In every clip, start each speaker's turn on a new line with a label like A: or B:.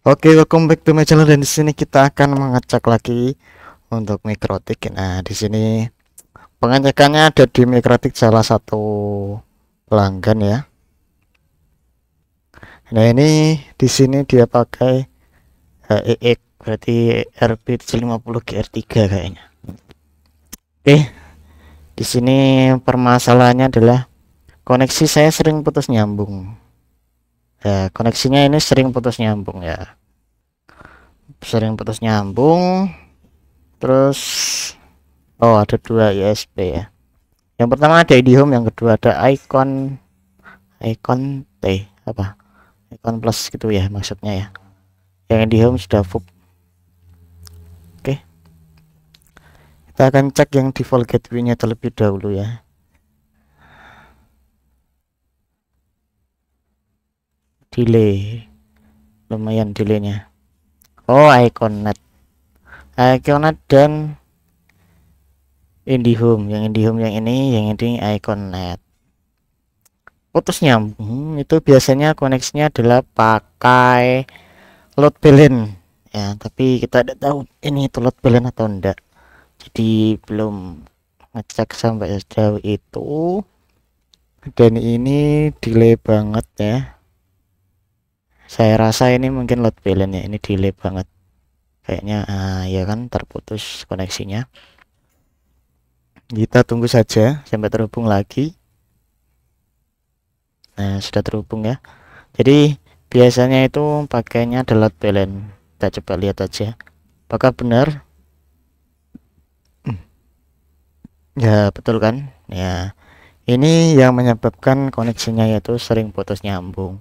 A: Oke, okay, welcome back to my channel dan di sini kita akan mengecek lagi untuk mikrotik. Nah, di sini pengecekannya ada di mikrotik salah satu pelanggan ya. Nah, ini di sini dia pakai EX eh, e berarti rp 50 GR3 kayaknya. Oke. Okay. Di sini permasalahannya adalah koneksi saya sering putus nyambung ya koneksinya ini sering putus nyambung ya sering putus nyambung terus oh ada dua USB ya yang pertama ada idiom yang kedua ada icon icon T apa icon plus gitu ya maksudnya ya yang idiom sudah full Oke kita akan cek yang default gateway-nya terlebih dahulu ya delay lumayan delaynya oh icon net, icon net dan indihome yang indihome yang ini yang ini icon net. putus nyambung itu biasanya koneksinya adalah pakai load balance ya tapi kita tidak tahu ini itu load balance atau enggak jadi belum ngecek sampai sejauh itu dan ini delay banget ya saya rasa ini mungkin load balance ya ini delay banget kayaknya ah, ya kan terputus koneksinya kita tunggu saja sampai terhubung lagi nah sudah terhubung ya jadi biasanya itu pakainya adalah balance kita coba lihat aja apakah benar hmm. ya betul kan ya ini yang menyebabkan koneksinya yaitu sering putus nyambung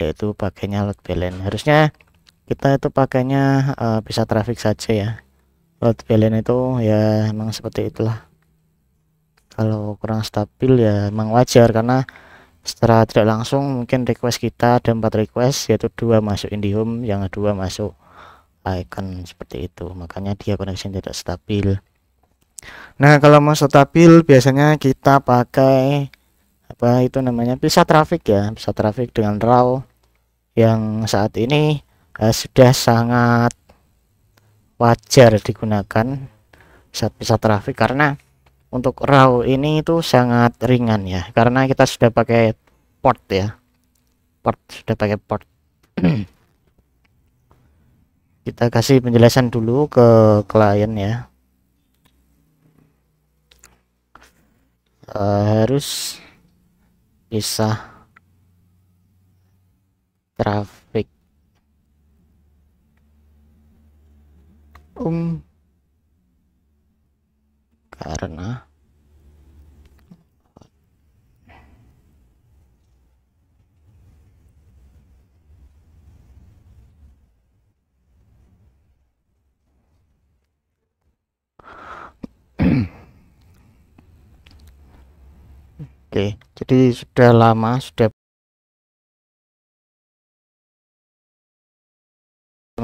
A: yaitu pakainya load balance harusnya kita itu pakainya uh, bisa traffic saja ya load balance itu ya emang seperti itulah kalau kurang stabil ya emang wajar karena setelah tidak langsung mungkin request kita ada empat request yaitu dua masuk IndiHome yang dua masuk icon seperti itu makanya dia koneksi tidak stabil nah kalau mau stabil biasanya kita pakai apa itu namanya bisa trafik ya bisa trafik dengan raw yang saat ini eh, sudah sangat wajar digunakan saat bisa trafik karena untuk raw ini itu sangat ringan ya karena kita sudah pakai port ya port sudah pakai port kita kasih penjelasan dulu ke klien ya uh, harus kisah traffic um karena Oke jadi sudah lama sudah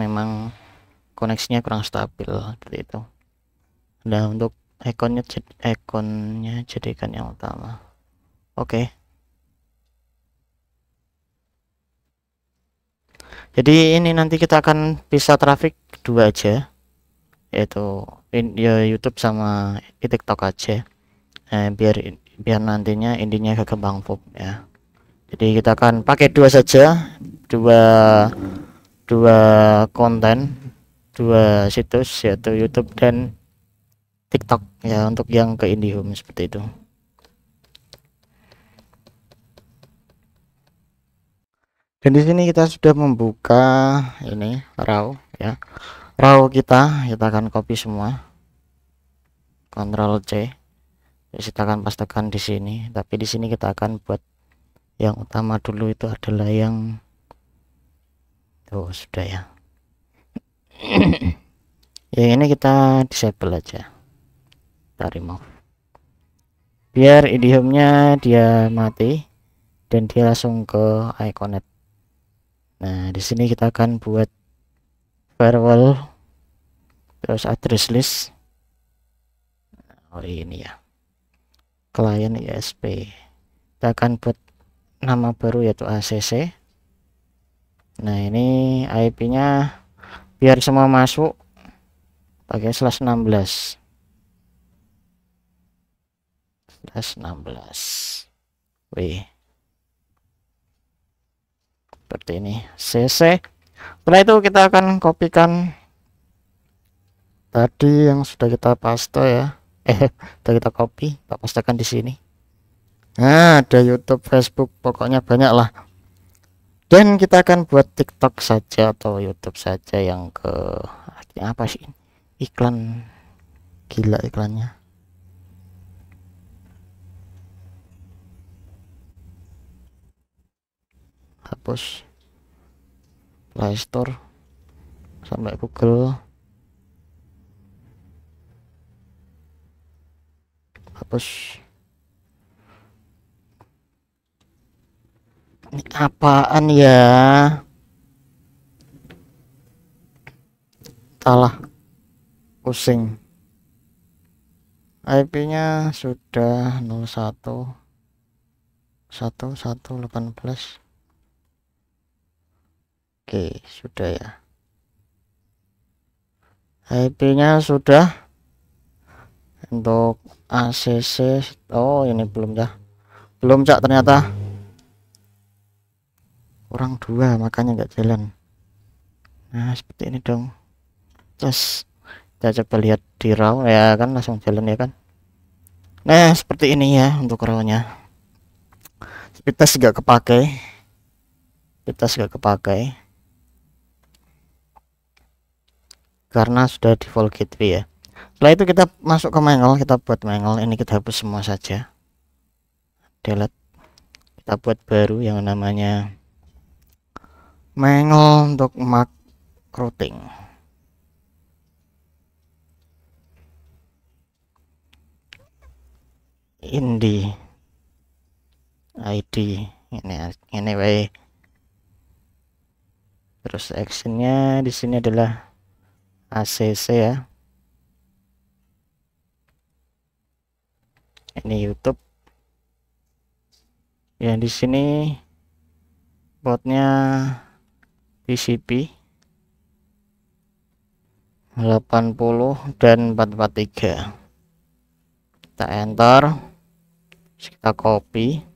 A: memang koneksinya kurang stabil seperti itu nah untuk ikonnya ikonnya jadikan yang utama oke jadi ini nanti kita akan bisa trafik dua aja yaitu in, ya YouTube sama TikTok aja eh, biar biar nantinya intinya kekembang pop ya jadi kita akan pakai dua saja dua dua konten dua situs yaitu YouTube dan TikTok ya untuk yang ke IndiHome seperti itu dan di sini kita sudah membuka ini raw ya raw kita kita akan copy semua Ctrl C jadi kita akan pastikan di sini tapi di sini kita akan buat yang utama dulu itu adalah yang tuh oh, sudah ya yang ini kita disable aja kita remove biar idiomnya dia mati dan dia langsung ke iconet nah di sini kita akan buat firewall terus address list oh ini ya klien ISP kita akan buat nama baru yaitu ACC nah ini IP nya biar semua masuk pakai slash 16 slash 16 W seperti ini CC setelah itu kita akan kopikan tadi yang sudah kita paste ya eh kita copy tak pastikan di sini nah ada YouTube Facebook pokoknya banyak lah dan kita akan buat TikTok saja atau YouTube saja yang ke apa sih iklan gila iklannya hapus playstore sampai Google hapus ini apaan ya salah pusing IP nya sudah 01 1118 Oke sudah ya IP nya sudah untuk ACC oh ini belum ya belum cak ternyata kurang dua makanya enggak jalan nah seperti ini dong terus kita coba lihat di raw ya kan langsung jalan ya kan nah seperti ini ya untuk rawnya kita nggak speed kita nggak kepake, karena sudah di full gateway ya setelah itu kita masuk ke mangle kita buat mangle ini kita hapus semua saja delete kita buat baru yang namanya mangle untuk mark routing indi id ini anyway terus actionnya di sini adalah acc ya ini YouTube ya di sini portnya TCP 80 dan 443 kita enter kita copy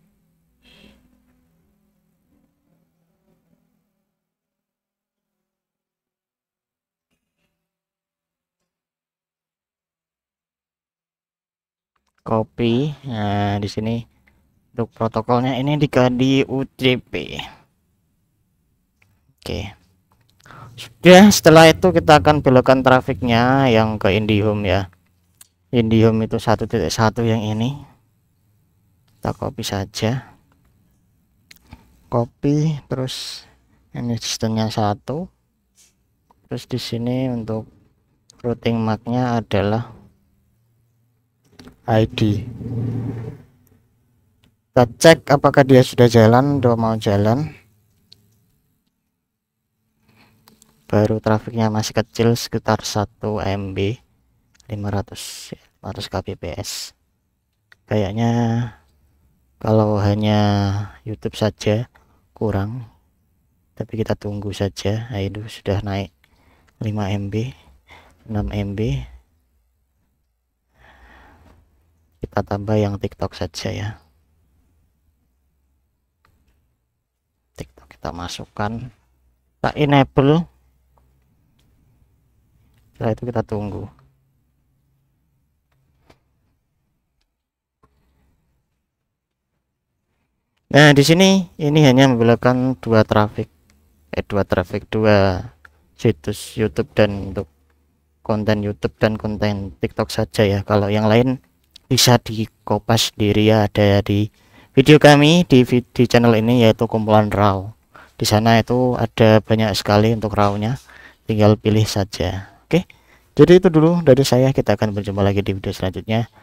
A: copy nah eh, di sini untuk protokolnya ini di, di UTP oke sudah setelah itu kita akan belokkan trafiknya yang ke IndiHome ya IndiHome itu satu titik satu yang ini kita copy saja copy terus ini sistemnya satu terus di sini untuk routing marknya adalah ID kita cek apakah dia sudah jalan udah mau jalan baru trafiknya masih kecil sekitar 1 MB 500 500 kbps kayaknya kalau hanya YouTube saja kurang tapi kita tunggu saja Aduh sudah naik 5 MB 6 MB kita tambah yang tiktok saja ya tiktok kita masukkan kita enable setelah itu kita tunggu Nah, di sini ini hanya membelokkan dua traffic eh dua traffic dua situs YouTube dan untuk konten YouTube dan konten TikTok saja ya. Kalau yang lain bisa dikopas sendiri ya ada di video kami di, di channel ini yaitu kumpulan raw di sana itu ada banyak sekali untuk rawnya tinggal pilih saja oke jadi itu dulu dari saya kita akan berjumpa lagi di video selanjutnya